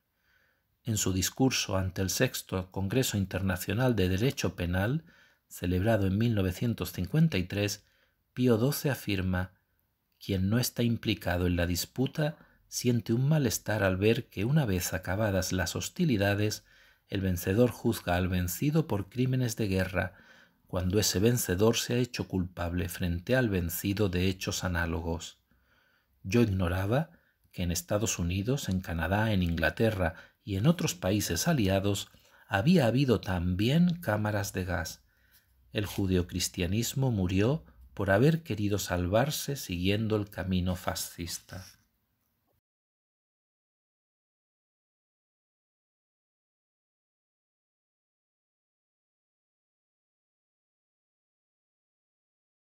A: En su discurso ante el sexto Congreso Internacional de Derecho Penal, celebrado en 1953, Pío XII afirma, quien no está implicado en la disputa siente un malestar al ver que una vez acabadas las hostilidades, el vencedor juzga al vencido por crímenes de guerra, cuando ese vencedor se ha hecho culpable frente al vencido de hechos análogos. Yo ignoraba que en Estados Unidos, en Canadá, en Inglaterra y en otros países aliados había habido también cámaras de gas. El judeocristianismo murió por haber querido salvarse siguiendo el camino fascista.